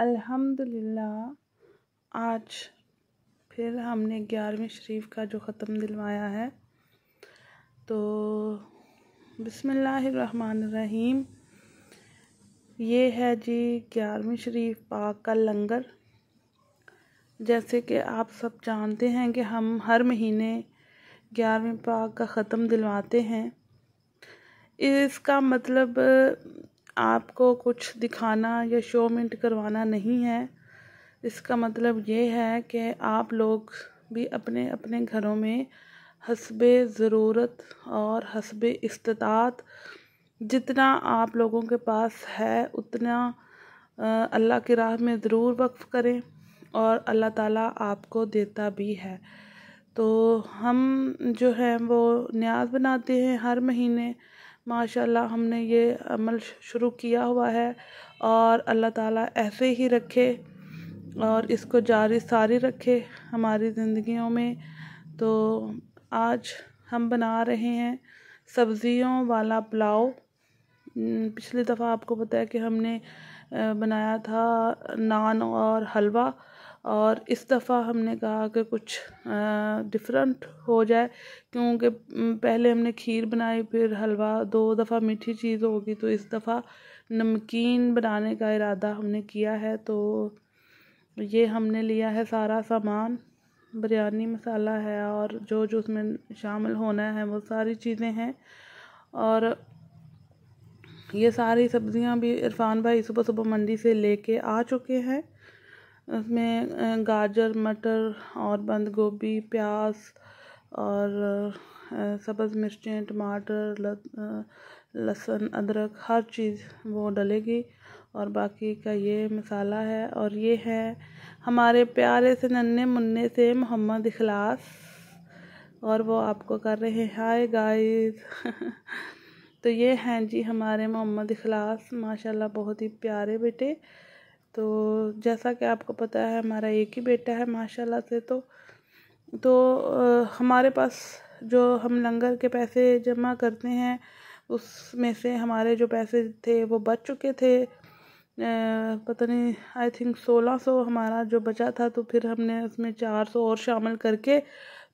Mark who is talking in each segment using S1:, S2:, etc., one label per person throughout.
S1: अल्हम्दुलिल्लाह आज फिर हमने ग्यारहवीं शरीफ का जो ख़त्म दिलवाया है तो बिसमीम ये है जी ग्यारहवीं शरीफ पाक का लंगर जैसे कि आप सब जानते हैं कि हम हर महीने ग्यारहवीं पाक का ख़त्म दिलवाते हैं इसका मतलब आपको कुछ दिखाना या शो मिंट करवाना नहीं है इसका मतलब ये है कि आप लोग भी अपने अपने घरों में हसब ज़रूरत और हसब इस्तात जितना आप लोगों के पास है उतना अल्लाह की राह में ज़रूर वक्फ़ करें और अल्लाह ताला आपको देता भी है तो हम जो है वो न्याज बनाते हैं हर महीने माशाल्लाह हमने ये अमल शुरू किया हुआ है और अल्लाह ताला ऐसे ही रखे और इसको जारी सारी रखे हमारी ज़िंदगियों में तो आज हम बना रहे हैं सब्ज़ियों वाला पुलाव पिछली दफ़ा आपको पता है कि हमने बनाया था नान और हलवा और इस दफ़ा हमने कहा कि कुछ डिफरेंट हो जाए क्योंकि पहले हमने खीर बनाई फिर हलवा दो दफ़ा मीठी चीज़ होगी तो इस दफ़ा नमकीन बनाने का इरादा हमने किया है तो ये हमने लिया है सारा सामान बिरयानी मसाला है और जो जो उसमें शामिल होना है वो सारी चीज़ें हैं और ये सारी सब्ज़ियाँ भी इरफान भाई सुबह सुबह मंडी से लेके आ चुके हैं उसमें गाजर मटर और बंद गोभी प्याज और सब्ज़ मिर्चें टमाटर लहसुन अदरक हर चीज़ वो डलेगी और बाकी का ये मसाला है और ये है हमारे प्यारे से नन्हे मुन्ने से मोहम्मद इखलास और वो आपको कर रहे हैं हाय गाइस तो ये हैं जी हमारे मोहम्मद इखलास माशाल्लाह बहुत ही प्यारे बेटे तो जैसा कि आपको पता है हमारा एक ही बेटा है माशाल्लाह से तो तो हमारे पास जो हम लंगर के पैसे जमा करते हैं उसमें से हमारे जो पैसे थे वो बच चुके थे पता नहीं आई थिंक सोलह सौ हमारा जो बचा था तो फिर हमने उसमें चार सौ और शामिल करके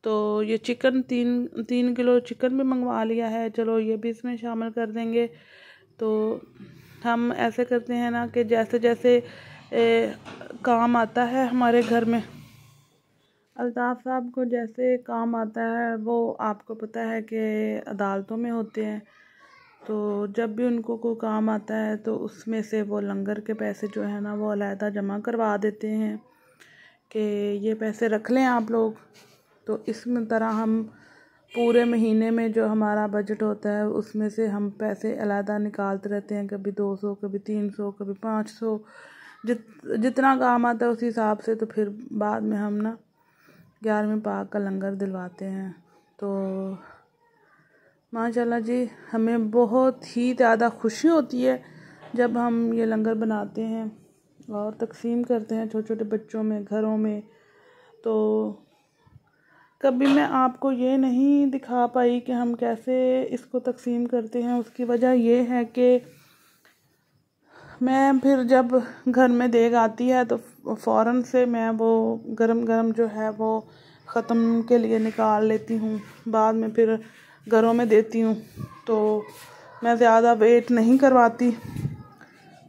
S1: तो ये चिकन तीन तीन किलो चिकन भी मंगवा लिया है चलो ये भी इसमें शामिल कर देंगे तो हम ऐसे करते हैं ना कि जैसे जैसे ए, काम आता है हमारे घर में अलताफ़ साहब को जैसे काम आता है वो आपको पता है कि अदालतों में होते हैं तो जब भी उनको कोई काम आता है तो उसमें से वो लंगर के पैसे जो है ना वो अलहदा जमा करवा देते हैं कि ये पैसे रख लें आप लोग तो इस तरह हम पूरे महीने में जो हमारा बजट होता है उसमें से हम पैसे अलहदा निकालते रहते हैं कभी दो सौ कभी तीन सौ कभी पाँच सौ जित जितना काम आता है उस हिसाब से तो फिर बाद में हम ना ग्यारहवीं पाक का लंगर दिलवाते हैं तो माशाल्लाह जी हमें बहुत ही ज़्यादा खुशी होती है जब हम ये लंगर बनाते हैं और तकसीम करते हैं छोटे छोटे बच्चों में घरों में तो कभी मैं आपको ये नहीं दिखा पाई कि हम कैसे इसको तकसीम करते हैं उसकी वजह ये है कि मैं फिर जब घर में देख आती है तो फ़ौर से मैं वो गरम गरम जो है वो ख़त्म के लिए निकाल लेती हूँ बाद में फिर घरों में देती हूँ तो मैं ज़्यादा वेट नहीं करवाती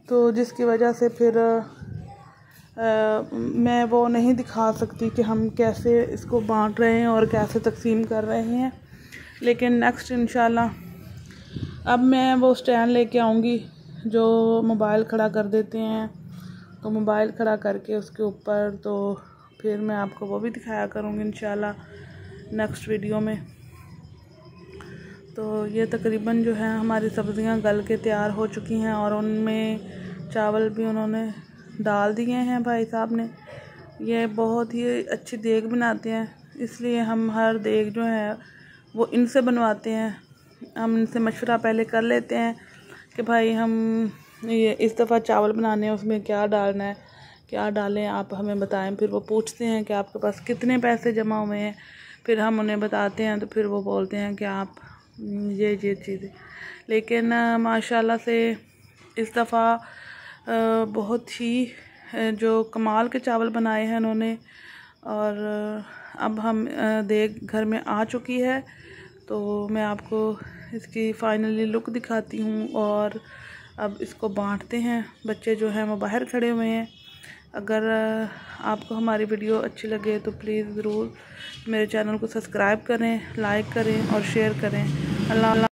S1: तो जिसकी वजह से फिर मैं वो नहीं दिखा सकती कि हम कैसे इसको बांट रहे हैं और कैसे तकसीम कर रहे हैं लेकिन नेक्स्ट इन अब मैं वो स्टैंड लेके आऊँगी जो मोबाइल खड़ा कर देते हैं तो मोबाइल खड़ा करके उसके ऊपर तो फिर मैं आपको वो भी दिखाया करूँगी इन नेक्स्ट वीडियो में तो ये तकरीबन जो है हमारी सब्ज़ियाँ गल के तैयार हो चुकी हैं और उनमें चावल भी उन्होंने डाल दिए हैं भाई साहब ने ये बहुत ही अच्छी देग बनाते हैं इसलिए हम हर देग जो है वो इनसे बनवाते हैं हम इनसे मशवरा पहले कर लेते हैं कि भाई हम ये इस दफ़ा चावल बनाने हैं उसमें क्या डालना है क्या डालें आप हमें बताएं फिर वो पूछते हैं कि आपके पास कितने पैसे जमा हुए हैं फिर हम उन्हें बताते हैं तो फिर वो बोलते हैं कि आप ये ये चीज़ें लेकिन माशाल्लाह से इस दफ़ा बहुत ही जो कमाल के चावल बनाए हैं उन्होंने और अब हम देख घर में आ चुकी है तो मैं आपको इसकी फ़ाइनली लुक दिखाती हूँ और अब इसको बांटते हैं बच्चे जो हैं वो बाहर खड़े हुए हैं अगर आपको हमारी वीडियो अच्छी लगे तो प्लीज़ ज़रूर मेरे चैनल को सब्सक्राइब करें लाइक करें और शेयर करें अल्लाह